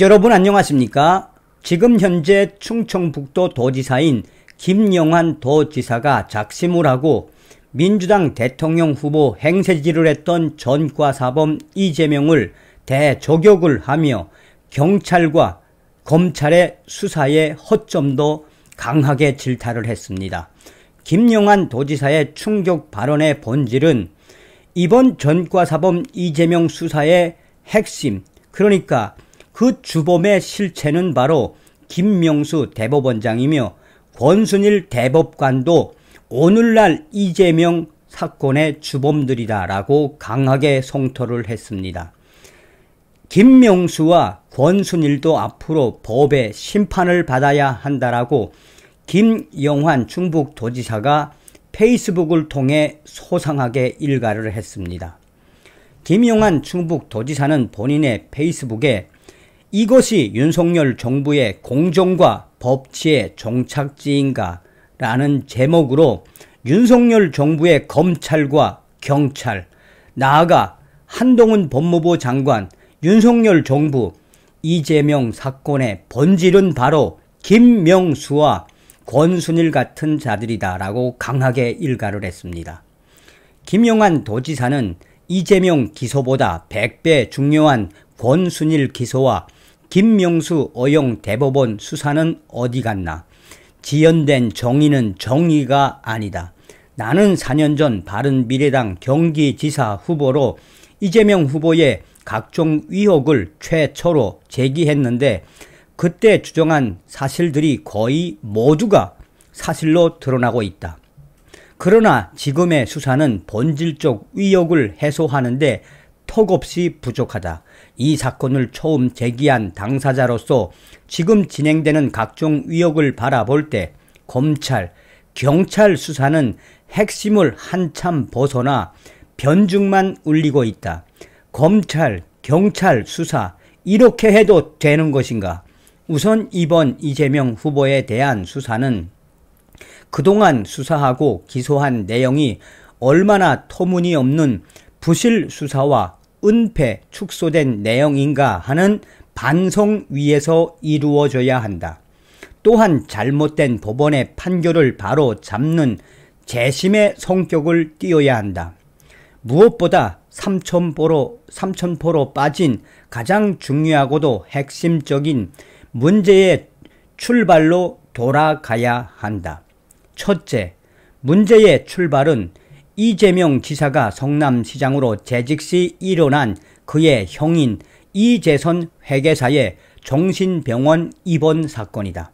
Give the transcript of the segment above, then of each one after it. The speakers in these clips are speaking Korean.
여러분 안녕하십니까? 지금 현재 충청북도 도지사인 김영환 도지사가 작심을 하고 민주당 대통령 후보 행세지를 했던 전과사범 이재명을 대조격을 하며 경찰과 검찰의 수사에 허점도 강하게 질타를 했습니다. 김영환 도지사의 충격 발언의 본질은 이번 전과사범 이재명 수사의 핵심, 그러니까 그 주범의 실체는 바로 김명수 대법원장이며 권순일 대법관도 오늘날 이재명 사건의 주범들이다라고 강하게 송토를 했습니다. 김명수와 권순일도 앞으로 법의 심판을 받아야 한다라고 김영환 충북도지사가 페이스북을 통해 소상하게 일가를 했습니다. 김영환 충북도지사는 본인의 페이스북에 이것이 윤석열 정부의 공정과 법치의 종착지인가 라는 제목으로 윤석열 정부의 검찰과 경찰, 나아가 한동훈 법무부 장관, 윤석열 정부, 이재명 사건의 본질은 바로 김명수와 권순일 같은 자들이다라고 강하게 일가를 했습니다. 김영환 도지사는 이재명 기소보다 100배 중요한 권순일 기소와 김명수 어용 대법원 수사는 어디 갔나? 지연된 정의는 정의가 아니다. 나는 4년 전 바른미래당 경기지사 후보로 이재명 후보의 각종 의혹을 최초로 제기했는데 그때 주장한 사실들이 거의 모두가 사실로 드러나고 있다. 그러나 지금의 수사는 본질적 의혹을 해소하는데 턱없이 부족하다. 이 사건을 처음 제기한 당사자로서 지금 진행되는 각종 위협을 바라볼 때 검찰, 경찰 수사는 핵심을 한참 벗어나 변죽만 울리고 있다. 검찰, 경찰 수사 이렇게 해도 되는 것인가? 우선 이번 이재명 후보에 대한 수사는 그동안 수사하고 기소한 내용이 얼마나 터무니없는 부실 수사와 은폐, 축소된 내용인가 하는 반성 위에서 이루어져야 한다. 또한 잘못된 법원의 판결을 바로 잡는 재심의 성격을 띄어야 한다. 무엇보다 삼천포로, 삼천포로 빠진 가장 중요하고도 핵심적인 문제의 출발로 돌아가야 한다. 첫째, 문제의 출발은 이재명 지사가 성남시장으로 재직 시 일어난 그의 형인 이재선 회계사의 정신병원 입원 사건이다.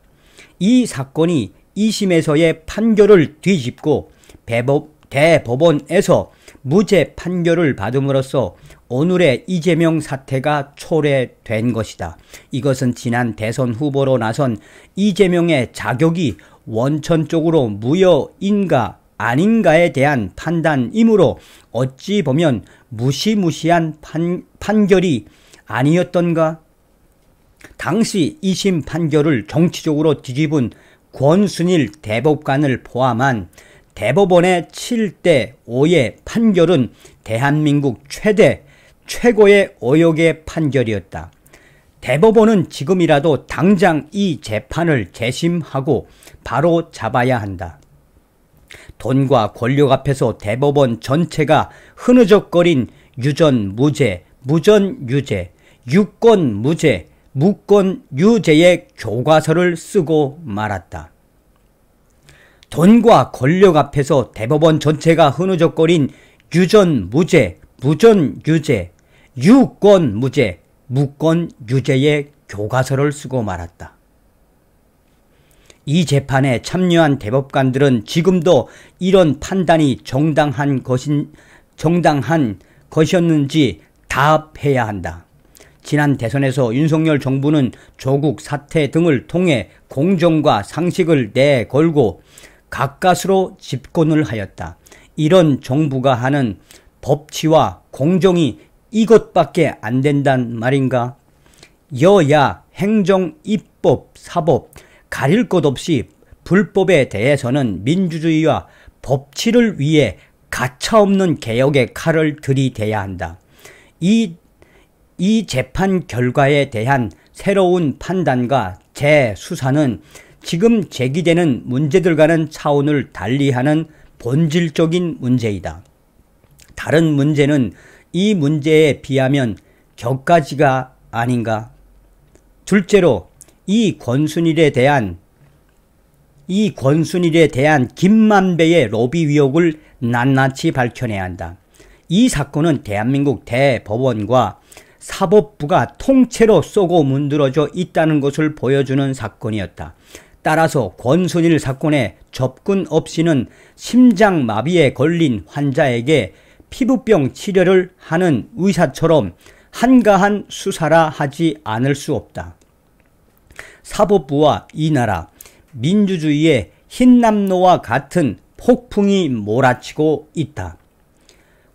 이 사건이 2심에서의 판결을 뒤집고 대법, 대법원에서 무죄 판결을 받음으로써 오늘의 이재명 사태가 초래된 것이다. 이것은 지난 대선 후보로 나선 이재명의 자격이 원천 적으로 무효인가 아닌가에 대한 판단이므로 어찌 보면 무시무시한 판, 판결이 아니었던가? 당시 2심 판결을 정치적으로 뒤집은 권순일 대법관을 포함한 대법원의 7대 5의 판결은 대한민국 최대 최고의 오역의 판결이었다. 대법원은 지금이라도 당장 이 재판을 재심하고 바로 잡아야 한다. 돈과 권력 앞에서 대법원 전체가 흐느적거린 유전 무죄, 무전 유죄, 유권 무죄, 무권 유죄의 교과서를 쓰고 말았다. 돈과 권력 앞에서 대법원 전체가 흐느적거린 유전 무죄, 무전 유죄, 유권 무죄, 무권 유죄의 교과서를 쓰고 말았다. 이 재판에 참여한 대법관들은 지금도 이런 판단이 정당한 것인 정당한 것이었는지 답해야 한다. 지난 대선에서 윤석열 정부는 조국 사태 등을 통해 공정과 상식을 내걸고 가까스로 집권을 하였다. 이런 정부가 하는 법치와 공정이 이것밖에 안 된단 말인가? 여야, 행정, 입법, 사법, 가릴 것 없이 불법에 대해서는 민주주의와 법치를 위해 가차없는 개혁의 칼을 들이대야 한다. 이, 이 재판 결과에 대한 새로운 판단과 재수사는 지금 제기되는 문제들과는 차원을 달리하는 본질적인 문제이다. 다른 문제는 이 문제에 비하면 격가지가 아닌가? 둘째로 이 권순일에 대한 이 권순일에 대한 김만배의 로비 위혹을 낱낱이 밝혀내야 한다. 이 사건은 대한민국 대법원과 사법부가 통째로 쏘고 문드러져 있다는 것을 보여주는 사건이었다. 따라서 권순일 사건에 접근 없이는 심장마비에 걸린 환자에게 피부병 치료를 하는 의사처럼 한가한 수사라 하지 않을 수 없다. 사법부와 이 나라 민주주의의 흰남노와 같은 폭풍이 몰아치고 있다.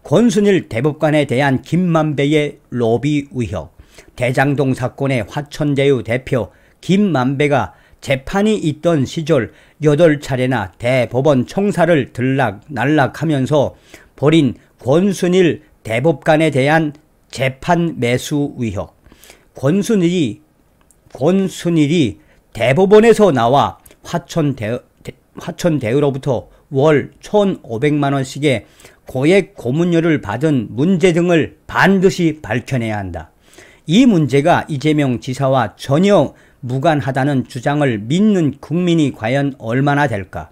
권순일 대법관에 대한 김만배의 로비 의혹, 대장동 사건의 화천대유 대표 김만배가 재판이 있던 시절 8차례나 대법원 청사를 들락날락하면서 벌인 권순일 대법관에 대한 재판 매수 의혹, 권순일이 권순일이 대법원에서 나와 화천대, 화천대유로부터 월 1,500만원씩의 고액 고문료를 받은 문제 등을 반드시 밝혀내야 한다. 이 문제가 이재명 지사와 전혀 무관하다는 주장을 믿는 국민이 과연 얼마나 될까?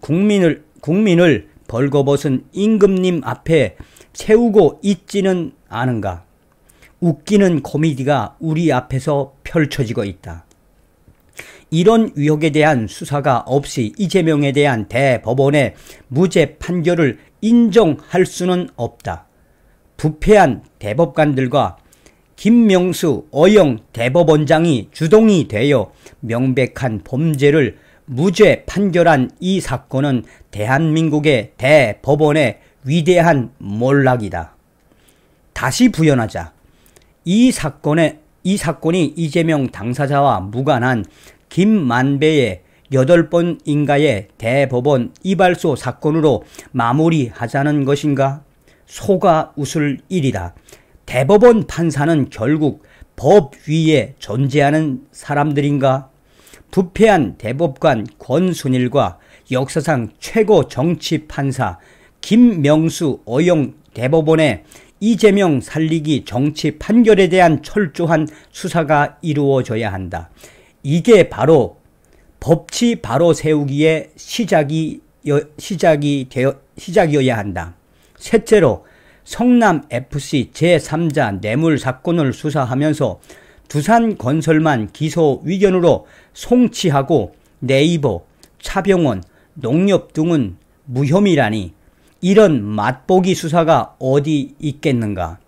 국민을, 국민을 벌거벗은 임금님 앞에 세우고 있지는 않은가? 웃기는 코미디가 우리 앞에서 펼쳐지고 있다. 이런 의혹에 대한 수사가 없이 이재명에 대한 대법원의 무죄 판결을 인정할 수는 없다. 부패한 대법관들과 김명수 어영 대법원장이 주동이 되어 명백한 범죄를 무죄 판결한 이 사건은 대한민국의 대법원의 위대한 몰락이다. 다시 부연하자. 이 사건의 이 사건이 이재명 당사자와 무관한 김만배의 8번인가의 대법원 이발소 사건으로 마무리하자는 것인가? 소가 웃을 일이다. 대법원 판사는 결국 법 위에 존재하는 사람들인가? 부패한 대법관 권순일과 역사상 최고 정치 판사 김명수 어용 대법원의 이재명 살리기 정치 판결에 대한 철저한 수사가 이루어져야 한다. 이게 바로 법치 바로 세우기의 시작이 시작이 되어 시작이어야 한다. 셋째로 성남 FC 제3자 뇌물 사건을 수사하면서 두산 건설만 기소 위견으로 송치하고 네이버, 차병원, 농협 등은 무혐의라니 이런 맛보기 수사가 어디 있겠는가?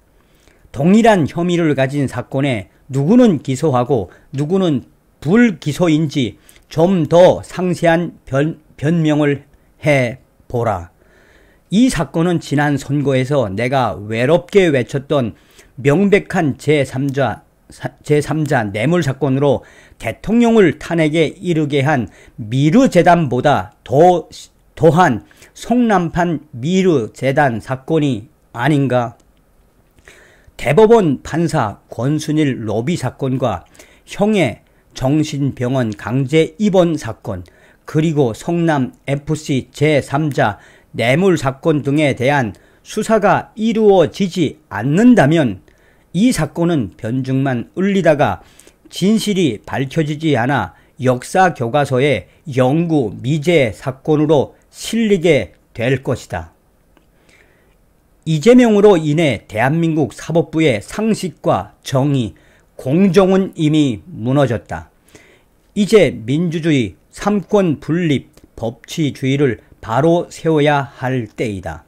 동일한 혐의를 가진 사건에 누구는 기소하고 누구는 불기소인지 좀 더 상세한 변, 변명을 해 보라. 이 사건은 지난 선거에서 내가 외롭게 외쳤던 명백한 제3자 제3자 뇌물 사건으로 대통령을 탄핵에 이르게 한 미르 재단보다 더 또한 송남판 미르 재단 사건이 아닌가 대법원 판사 권순일 로비 사건과 형의 정신병원 강제 입원 사건 그리고 성남 FC 제3자 뇌물 사건 등에 대한 수사가 이루어지지 않는다면 이 사건은 변증만 울리다가 진실이 밝혀지지 않아 역사 교과서에 영구 미제 사건으로 실리게 될 것이다. 이재명으로 인해 대한민국 사법부의 상식과 정의, 공정은 이미 무너졌다. 이제 민주주의, 삼권 분립, 법치주의를 바로 세워야 할 때이다.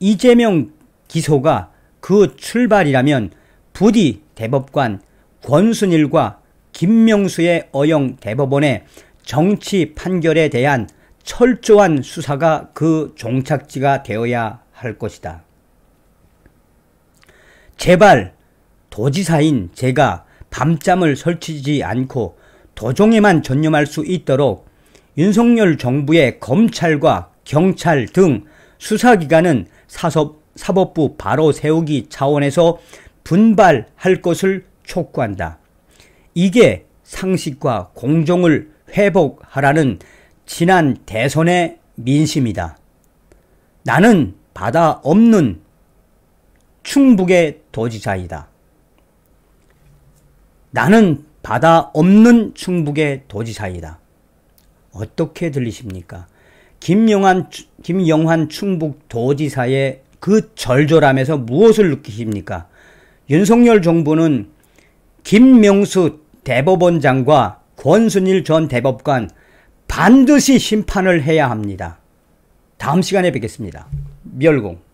이재명 기소가 그 출발이라면 부디 대법관 권순일과 김명수의 어영 대법원의 정치 판결에 대한 철저한 수사가 그 종착지가 되어야 할 것이다. 제발 도지사인 제가 밤잠을 설치지 않고 도종에만 전념할 수 있도록 윤석열 정부의 검찰과 경찰 등 수사기관은 사섭, 사법부 바로 세우기 차원에서 분발할 것을 촉구한다. 이게 상식과 공정을 회복하라는 지난 대선의 민심이다. 나는 바다 없는 충북의 도지사이다. 나는 바다 없는 충북의 도지사이다. 어떻게 들리십니까? 김영환, 김영환 충북 도지사의 그 절절함에서 무엇을 느끼십니까? 윤석열 정부는 김명수 대법원장과 권순일 전 대법관 반드시 심판을 해야 합니다. 다음 시간에 뵙겠습니다. 멸공.